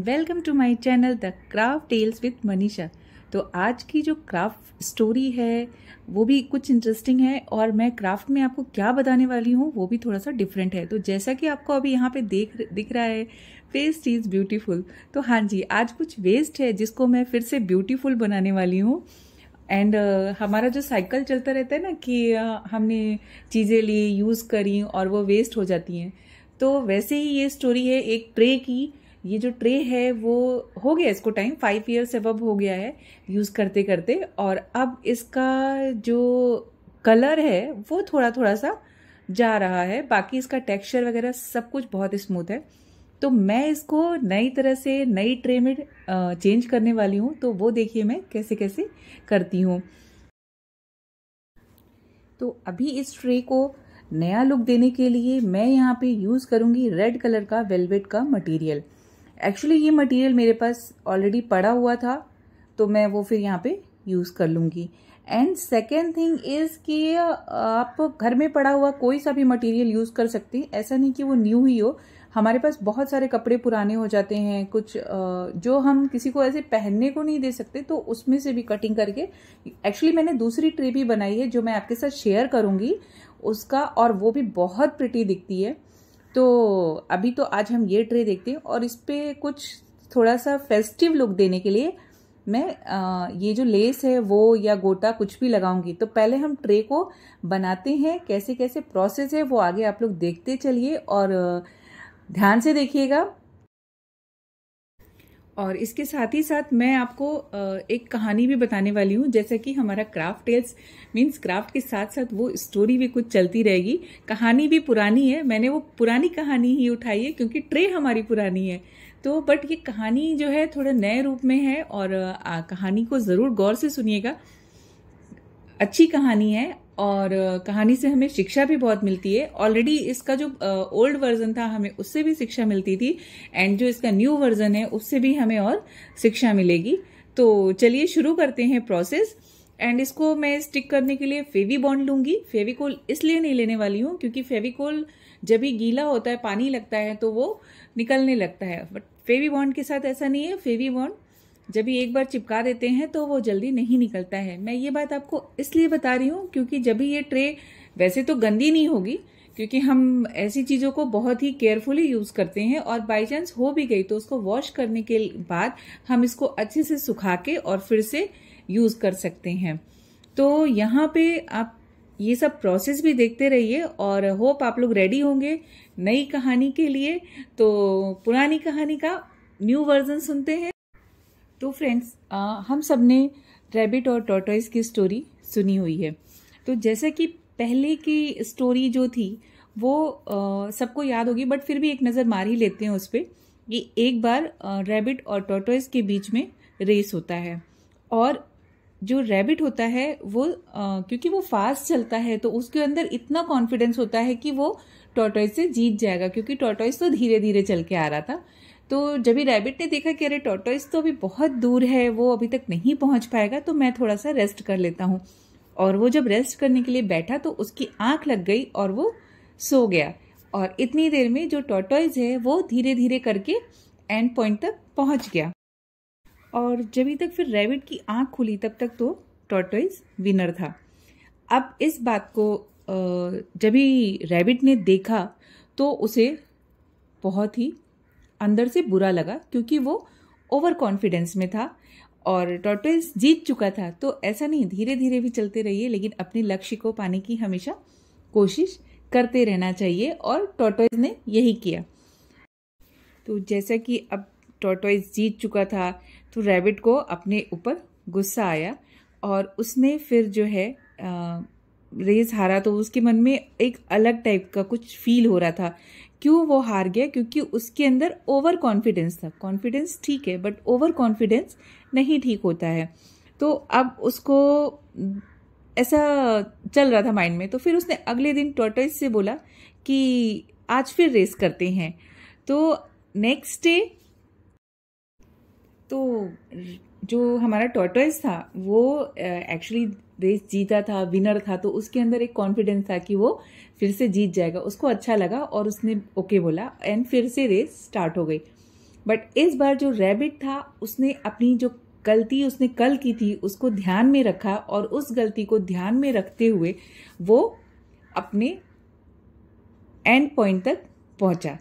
and welcome to my channel the craft tales with Manisha तो आज की जो क्राफ्ट स्टोरी है वो भी कुछ इंटरेस्टिंग है और मैं क्राफ्ट में आपको क्या बताने वाली हूँ वो भी थोड़ा सा डिफरेंट है तो जैसा कि आपको अभी यहाँ पे देख दिख रहा है वेस्ट इज़ ब्यूटीफुल तो हाँ जी आज कुछ वेस्ट है जिसको मैं फिर से ब्यूटीफुल बनाने वाली हूँ एंड uh, हमारा जो साइकिल चलता रहता है ना कि uh, हमने चीज़ें ली यूज़ करी और वो वेस्ट हो जाती हैं तो वैसे ही ये स्टोरी है एक ट्रे की ये जो ट्रे है वो हो गया इसको टाइम फाइव ईयर्स अब हो गया है यूज़ करते करते और अब इसका जो कलर है वो थोड़ा थोड़ा सा जा रहा है बाकी इसका टेक्सचर वगैरह सब कुछ बहुत स्मूथ है तो मैं इसको नई तरह से नई ट्रे में चेंज करने वाली हूँ तो वो देखिए मैं कैसे कैसे करती हूँ तो अभी इस ट्रे को नया लुक देने के लिए मैं यहाँ पे यूज़ करूँगी रेड कलर का वेलवेट का मटेरियल एक्चुअली ये मटेरियल मेरे पास ऑलरेडी पड़ा हुआ था तो मैं वो फिर यहाँ पे यूज़ कर लूँगी एंड सेकेंड थिंग इज़ कि आप घर में पड़ा हुआ कोई सा भी मटेरियल यूज़ कर सकते हैं ऐसा नहीं कि वो न्यू ही हो हमारे पास बहुत सारे कपड़े पुराने हो जाते हैं कुछ जो हम किसी को ऐसे पहनने को नहीं दे सकते तो उसमें से भी कटिंग करके एक्चुअली मैंने दूसरी ट्रे भी बनाई है जो मैं आपके साथ शेयर करूँगी उसका और वो भी बहुत प्रिटी दिखती है तो अभी तो आज हम ये ट्रे देखते हैं और इस पर कुछ थोड़ा सा फेस्टिव लुक देने के लिए मैं आ, ये जो लेस है वो या गोटा कुछ भी लगाऊंगी तो पहले हम ट्रे को बनाते हैं कैसे कैसे प्रोसेस है वो आगे आप लोग देखते चलिए और ध्यान से देखिएगा और इसके साथ ही साथ मैं आपको एक कहानी भी बताने वाली हूँ जैसे कि हमारा क्राफ्ट टेल्स मीन्स क्राफ्ट के साथ साथ वो स्टोरी भी कुछ चलती रहेगी कहानी भी पुरानी है मैंने वो पुरानी कहानी ही उठाई है क्योंकि ट्रे हमारी पुरानी है तो बट ये कहानी जो है थोड़ा नए रूप में है और आ, कहानी को ज़रूर गौर से सुनिएगा अच्छी कहानी है और कहानी से हमें शिक्षा भी बहुत मिलती है ऑलरेडी इसका जो ओल्ड वर्जन था हमें उससे भी शिक्षा मिलती थी एंड जो इसका न्यू वर्जन है उससे भी हमें और शिक्षा मिलेगी तो चलिए शुरू करते हैं प्रोसेस एंड इसको मैं स्टिक करने के लिए फेवी बॉन्ड लूँगी फेविकोल इसलिए नहीं लेने वाली हूँ क्योंकि फेविकोल जब भी गीला होता है पानी लगता है तो वो निकलने लगता है बट फेवी बॉन्ड के साथ ऐसा नहीं है फेवी बॉन्ड जब भी एक बार चिपका देते हैं तो वो जल्दी नहीं निकलता है मैं ये बात आपको इसलिए बता रही हूँ क्योंकि जब भी ये ट्रे वैसे तो गंदी नहीं होगी क्योंकि हम ऐसी चीज़ों को बहुत ही केयरफुली यूज़ करते हैं और बाई चांस हो भी गई तो उसको वॉश करने के बाद हम इसको अच्छे से सुखा के और फिर से यूज़ कर सकते हैं तो यहाँ पे आप ये सब प्रोसेस भी देखते रहिए और होप आप लोग रेडी होंगे नई कहानी के लिए तो पुरानी कहानी का न्यू वर्जन सुनते हैं तो फ्रेंड्स हम सब ने रैबिट और टोटोइस की स्टोरी सुनी हुई है तो जैसे कि पहले की स्टोरी जो थी वो सबको याद होगी बट फिर भी एक नज़र मार ही लेते हैं उस पर कि एक बार रैबिट और टोटोइस के बीच में रेस होता है और जो रैबिट होता है वो आ, क्योंकि वो फास्ट चलता है तो उसके अंदर इतना कॉन्फिडेंस होता है कि वो टोटोइस से जीत जाएगा क्योंकि टोटोइस तो धीरे धीरे चल के आ रहा था तो जब ही रैबिट ने देखा कि अरे टोटोइस तो अभी बहुत दूर है वो अभी तक नहीं पहुंच पाएगा तो मैं थोड़ा सा रेस्ट कर लेता हूँ और वो जब रेस्ट करने के लिए बैठा तो उसकी आंख लग गई और वो सो गया और इतनी देर में जो टोटोइज है वो धीरे धीरे करके एंड पॉइंट तक पहुंच गया और जब तक फिर रैबिट की आंख खुली तब तक तो टोटोइज विनर था अब इस बात को जब ही रैबिट ने देखा तो उसे बहुत ही अंदर से बुरा लगा क्योंकि वो ओवर कॉन्फिडेंस में था और टॉर्टोइस जीत चुका था तो ऐसा नहीं धीरे धीरे भी चलते रहिए लेकिन अपने लक्ष्य को पाने की हमेशा कोशिश करते रहना चाहिए और टॉर्टोइस ने यही किया तो जैसा कि अब टॉर्टोइस जीत चुका था तो रैबिट को अपने ऊपर गुस्सा आया और उसने फिर जो है आ, रेस हारा तो उसके मन में एक अलग टाइप का कुछ फील हो रहा था क्यों वो हार गया क्योंकि उसके अंदर ओवर कॉन्फिडेंस था कॉन्फिडेंस ठीक है बट ओवर कॉन्फिडेंस नहीं ठीक होता है तो अब उसको ऐसा चल रहा था माइंड में तो फिर उसने अगले दिन टोटल्स से बोला कि आज फिर रेस करते हैं तो नेक्स्ट डे तो जो हमारा टोटल्स था वो एक्चुअली uh, रेस जीता था विनर था तो उसके अंदर एक कॉन्फिडेंस था कि वो फिर से जीत जाएगा उसको अच्छा लगा और उसने ओके बोला एंड फिर से रेस स्टार्ट हो गई बट इस बार जो रैबिट था उसने अपनी जो गलती उसने कल की थी उसको ध्यान में रखा और उस गलती को ध्यान में रखते हुए वो अपने एंड पॉइंट तक पहुंचा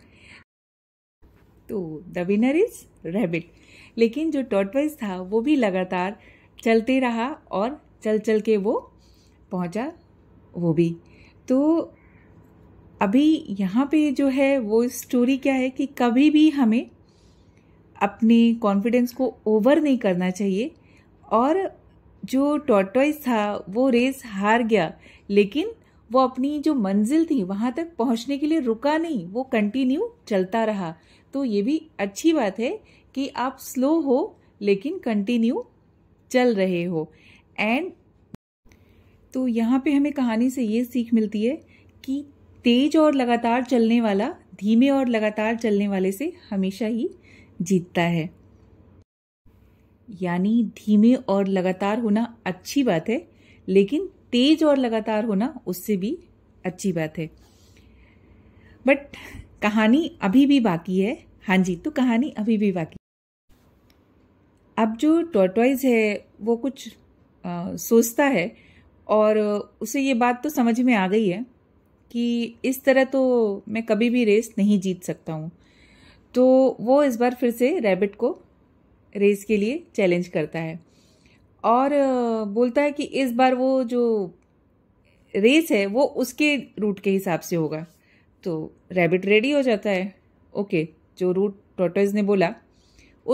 तो द विनर इज रैबिट लेकिन जो टॉटवाइज था वो भी लगातार चलते रहा और चल चल के वो पहुंचा वो भी तो अभी यहाँ पे जो है वो स्टोरी क्या है कि कभी भी हमें अपने कॉन्फिडेंस को ओवर नहीं करना चाहिए और जो टॉटॉइस था वो रेस हार गया लेकिन वो अपनी जो मंजिल थी वहाँ तक पहुँचने के लिए रुका नहीं वो कंटिन्यू चलता रहा तो ये भी अच्छी बात है कि आप स्लो हो लेकिन कंटिन्यू चल रहे हो एंड तो यहाँ पे हमें कहानी से ये सीख मिलती है कि तेज और लगातार चलने वाला धीमे और लगातार चलने वाले से हमेशा ही जीतता है यानी धीमे और लगातार होना अच्छी बात है लेकिन तेज और लगातार होना उससे भी अच्छी बात है बट कहानी अभी भी बाकी है हाँ जी तो कहानी अभी भी बाकी अब जो टॉटॉइज है वो कुछ सोचता है और उसे ये बात तो समझ में आ गई है कि इस तरह तो मैं कभी भी रेस नहीं जीत सकता हूँ तो वो इस बार फिर से रैबिट को रेस के लिए चैलेंज करता है और बोलता है कि इस बार वो जो रेस है वो उसके रूट के हिसाब से होगा तो रैबिट रेडी हो जाता है ओके जो रूट टोटोज ने बोला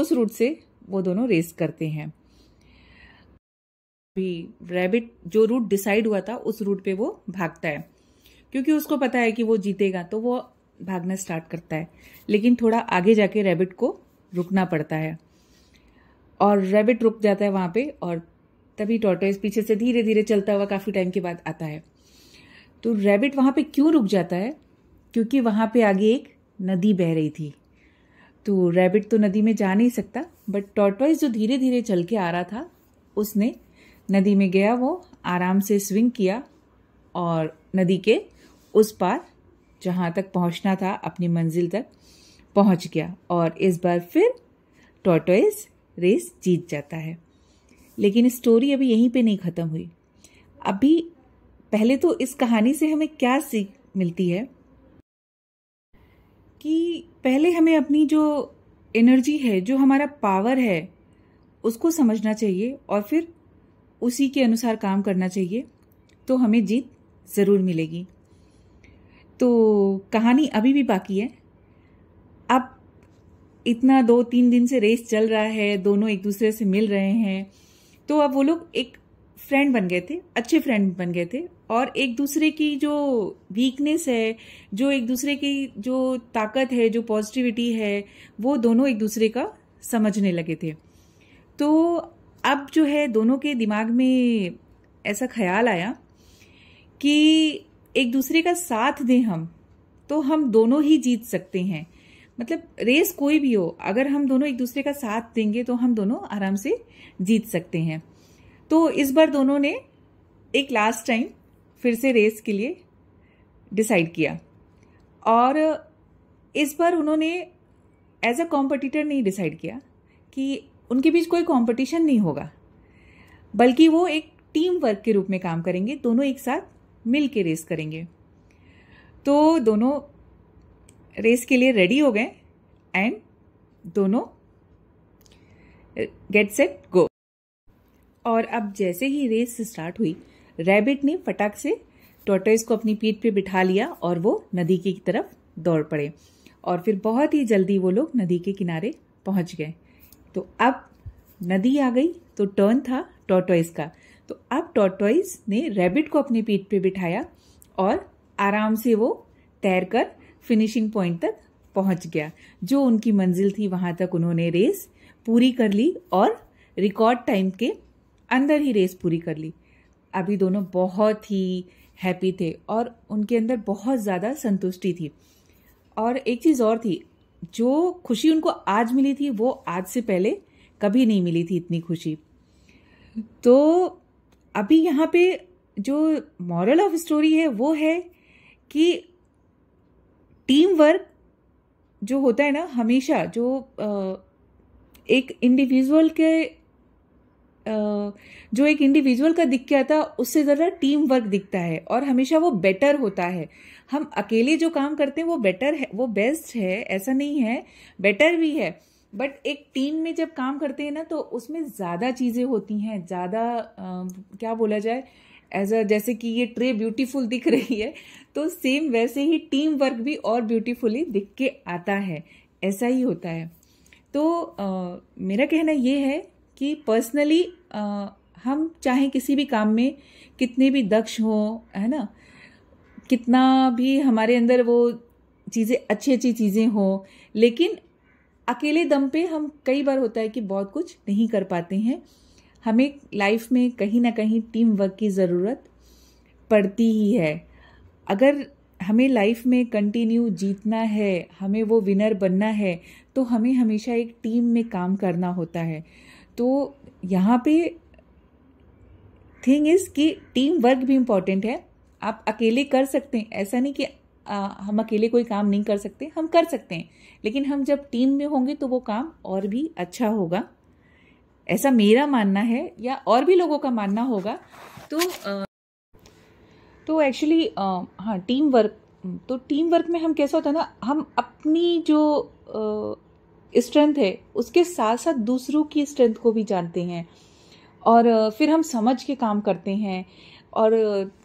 उस रूट से वो दोनों रेस करते हैं भी रैबिट जो रूट डिसाइड हुआ था उस रूट पे वो भागता है क्योंकि उसको पता है कि वो जीतेगा तो वो भागना स्टार्ट करता है लेकिन थोड़ा आगे जाके रैबिट को रुकना पड़ता है और रैबिट रुक जाता है वहाँ पे और तभी टॉर्टोइस पीछे से धीरे धीरे चलता हुआ काफ़ी टाइम के बाद आता है तो रैबिट वहाँ पे क्यों रुक जाता है क्योंकि वहाँ पे आगे एक नदी बह रही थी तो रैबिट तो नदी में जा नहीं सकता बट टॉर्टोइस जो धीरे धीरे चल के आ रहा था उसने नदी में गया वो आराम से स्विंग किया और नदी के उस पार जहाँ तक पहुँचना था अपनी मंजिल तक पहुँच गया और इस बार फिर टोटोइस रेस जीत जाता है लेकिन स्टोरी अभी यहीं पे नहीं ख़त्म हुई अभी पहले तो इस कहानी से हमें क्या सीख मिलती है कि पहले हमें अपनी जो एनर्जी है जो हमारा पावर है उसको समझना चाहिए और फिर उसी के अनुसार काम करना चाहिए तो हमें जीत ज़रूर मिलेगी तो कहानी अभी भी बाकी है अब इतना दो तीन दिन से रेस चल रहा है दोनों एक दूसरे से मिल रहे हैं तो अब वो लोग एक फ्रेंड बन गए थे अच्छे फ्रेंड बन गए थे और एक दूसरे की जो वीकनेस है जो एक दूसरे की जो ताकत है जो पॉजिटिविटी है वो दोनों एक दूसरे का समझने लगे थे तो अब जो है दोनों के दिमाग में ऐसा ख्याल आया कि एक दूसरे का साथ दें हम तो हम दोनों ही जीत सकते हैं मतलब रेस कोई भी हो अगर हम दोनों एक दूसरे का साथ देंगे तो हम दोनों आराम से जीत सकते हैं तो इस बार दोनों ने एक लास्ट टाइम फिर से रेस के लिए डिसाइड किया और इस बार उन्होंने एज अ कॉम्पिटिटर नहीं डिसाइड किया कि उनके बीच कोई कंपटीशन नहीं होगा बल्कि वो एक टीम वर्क के रूप में काम करेंगे दोनों एक साथ मिल के रेस करेंगे तो दोनों रेस के लिए रेडी हो गए एंड दोनों गेट सेट गो और अब जैसे ही रेस स्टार्ट हुई रैबिट ने फटाक से टॉर्टोइस को अपनी पीठ पे बिठा लिया और वो नदी की तरफ दौड़ पड़े और फिर बहुत ही जल्दी वो लोग नदी के किनारे पहुंच गए तो अब नदी आ गई तो टर्न था टॉटॉइस का तो अब टॉटॉइस ने रैबिट को अपनी पीठ पे बिठाया और आराम से वो तैर कर फिनिशिंग पॉइंट तक पहुंच गया जो उनकी मंजिल थी वहां तक उन्होंने रेस पूरी कर ली और रिकॉर्ड टाइम के अंदर ही रेस पूरी कर ली अभी दोनों बहुत ही हैप्पी थे और उनके अंदर बहुत ज़्यादा संतुष्टि थी और एक चीज़ और थी जो खुशी उनको आज मिली थी वो आज से पहले कभी नहीं मिली थी इतनी खुशी तो अभी यहाँ पे जो मॉरल ऑफ स्टोरी है वो है कि टीम वर्क जो होता है ना हमेशा जो एक इंडिविजुअल के जो एक इंडिविजुअल का दिख गया था उससे ज़रा टीम वर्क दिखता है और हमेशा वो बेटर होता है हम अकेले जो काम करते हैं वो बेटर है वो बेस्ट है ऐसा नहीं है बेटर भी है बट एक टीम में जब काम करते हैं ना तो उसमें ज़्यादा चीज़ें होती हैं ज़्यादा क्या बोला जाए एज अ जैसे कि ये ट्रे ब्यूटीफुल दिख रही है तो सेम वैसे ही टीम वर्क भी और ब्यूटीफुली दिख के आता है ऐसा ही होता है तो आ, मेरा कहना ये है कि पर्सनली हम चाहे किसी भी काम में कितने भी दक्ष हों है ना कितना भी हमारे अंदर वो चीज़ें अच्छी अच्छी चीज़ें हों लेकिन अकेले दम पे हम कई बार होता है कि बहुत कुछ नहीं कर पाते हैं हमें लाइफ में कहीं ना कहीं टीम वर्क की ज़रूरत पड़ती ही है अगर हमें लाइफ में कंटिन्यू जीतना है हमें वो विनर बनना है तो हमें हमेशा एक टीम में काम करना होता है तो यहाँ पे थिंग इज़ कि टीम वर्क भी इम्पॉर्टेंट है आप अकेले कर सकते हैं ऐसा नहीं कि आ, हम अकेले कोई काम नहीं कर सकते हम कर सकते हैं लेकिन हम जब टीम में होंगे तो वो काम और भी अच्छा होगा ऐसा मेरा मानना है या और भी लोगों का मानना होगा तो आ, तो एक्चुअली हाँ टीम वर्क तो टीम वर्क में हम कैसा होता है ना हम अपनी जो स्ट्रेंथ है उसके साथ साथ दूसरों की स्ट्रेंथ को भी जानते हैं और फिर हम समझ के काम करते हैं और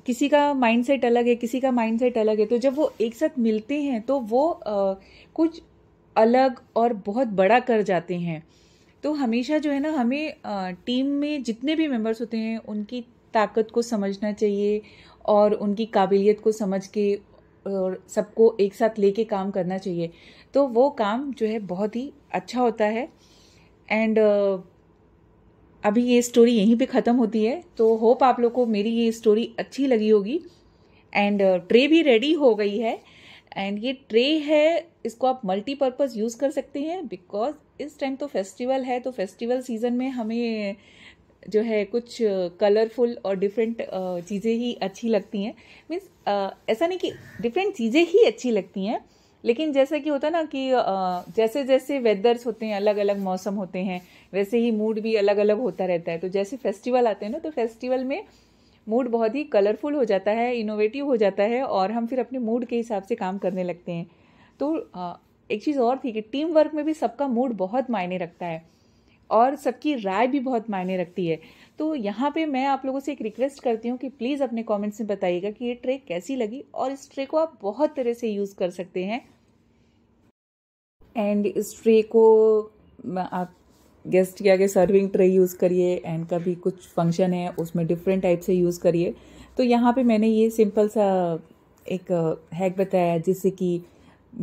किसी का माइंडसेट अलग है किसी का माइंडसेट अलग है तो जब वो एक साथ मिलते हैं तो वो आ, कुछ अलग और बहुत बड़ा कर जाते हैं तो हमेशा जो है ना हमें आ, टीम में जितने भी मेम्बर्स होते हैं उनकी ताकत को समझना चाहिए और उनकी काबिलियत को समझ के और सबको एक साथ लेके काम करना चाहिए तो वो काम जो है बहुत ही अच्छा होता है एंड अभी ये स्टोरी यहीं पे ख़त्म होती है तो होप आप लोग को मेरी ये स्टोरी अच्छी लगी होगी एंड ट्रे भी रेडी हो गई है एंड ये ट्रे है इसको आप मल्टीपर्पज़ यूज़ कर सकते हैं बिकॉज इस टाइम तो फेस्टिवल है तो फेस्टिवल सीज़न में हमें जो है कुछ कलरफुल और डिफरेंट चीज़ें ही अच्छी लगती हैं मीन्स ऐसा नहीं कि डिफरेंट चीज़ें ही अच्छी लगती हैं लेकिन जैसा कि होता ना कि जैसे जैसे वेदर्स होते हैं अलग अलग मौसम होते हैं वैसे ही मूड भी अलग अलग होता रहता है तो जैसे फेस्टिवल आते हैं ना तो फेस्टिवल में मूड बहुत ही कलरफुल हो जाता है इनोवेटिव हो जाता है और हम फिर अपने मूड के हिसाब से काम करने लगते हैं तो एक चीज़ और थी कि टीम वर्क में भी सबका मूड बहुत मायने रखता है और सबकी राय भी बहुत मायने रखती है तो यहाँ पे मैं आप लोगों से एक रिक्वेस्ट करती हूँ कि प्लीज़ अपने कमेंट्स में बताइएगा कि ये ट्रे कैसी लगी और इस ट्रे को आप बहुत तरह से यूज़ कर सकते हैं एंड इस ट्रे को आप गेस्ट के आगे सर्विंग ट्रे यूज़ करिए एंड कभी कुछ फंक्शन है उसमें डिफरेंट टाइप से यूज़ करिए तो यहाँ पे मैंने ये सिंपल सा एक हैक बताया जिससे कि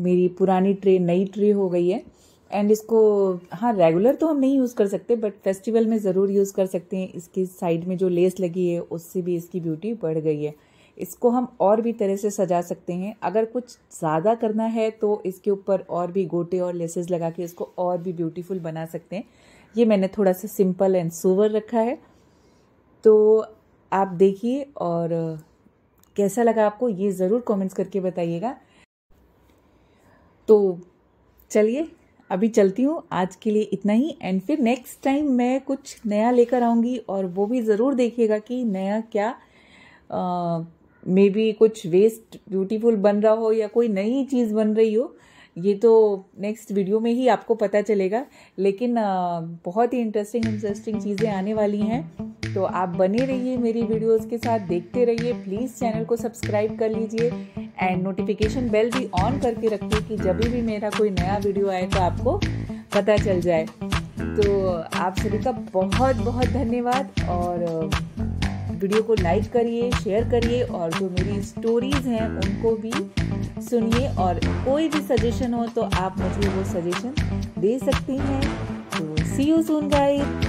मेरी पुरानी ट्रे नई ट्रे हो गई है एंड इसको हाँ रेगुलर तो हम नहीं यूज़ कर सकते बट फेस्टिवल में ज़रूर यूज़ कर सकते हैं इसकी साइड में जो लेस लगी है उससे भी इसकी ब्यूटी बढ़ गई है इसको हम और भी तरह से सजा सकते हैं अगर कुछ ज़्यादा करना है तो इसके ऊपर और भी गोटे और लेसेस लगा के इसको और भी ब्यूटीफुल बना सकते हैं ये मैंने थोड़ा सा सिंपल एंड सोवर रखा है तो आप देखिए और कैसा लगा आपको ये ज़रूर कमेंट्स करके बताइएगा तो चलिए अभी चलती हूँ आज के लिए इतना ही एंड फिर नेक्स्ट टाइम मैं कुछ नया लेकर आऊँगी और वो भी ज़रूर देखिएगा कि नया क्या मे बी कुछ वेस्ट ब्यूटीफुल बन रहा हो या कोई नई चीज़ बन रही हो ये तो नेक्स्ट वीडियो में ही आपको पता चलेगा लेकिन आ, बहुत ही इंटरेस्टिंग इंटरेस्टिंग चीज़ें आने वाली हैं तो आप बने रहिए मेरी वीडियोस के साथ देखते रहिए प्लीज़ चैनल को सब्सक्राइब कर लीजिए एंड नोटिफिकेशन बेल भी ऑन करके रखिए कि जब भी मेरा कोई नया वीडियो आए तो आपको पता चल जाए तो आप सभी का बहुत बहुत धन्यवाद और वीडियो को लाइक करिए शेयर करिए और जो मेरी स्टोरीज़ हैं उनको भी सुनिए और कोई भी सजेशन हो तो आप मुझे वो सजेशन दे सकती हैं तो सी यू सून गाइड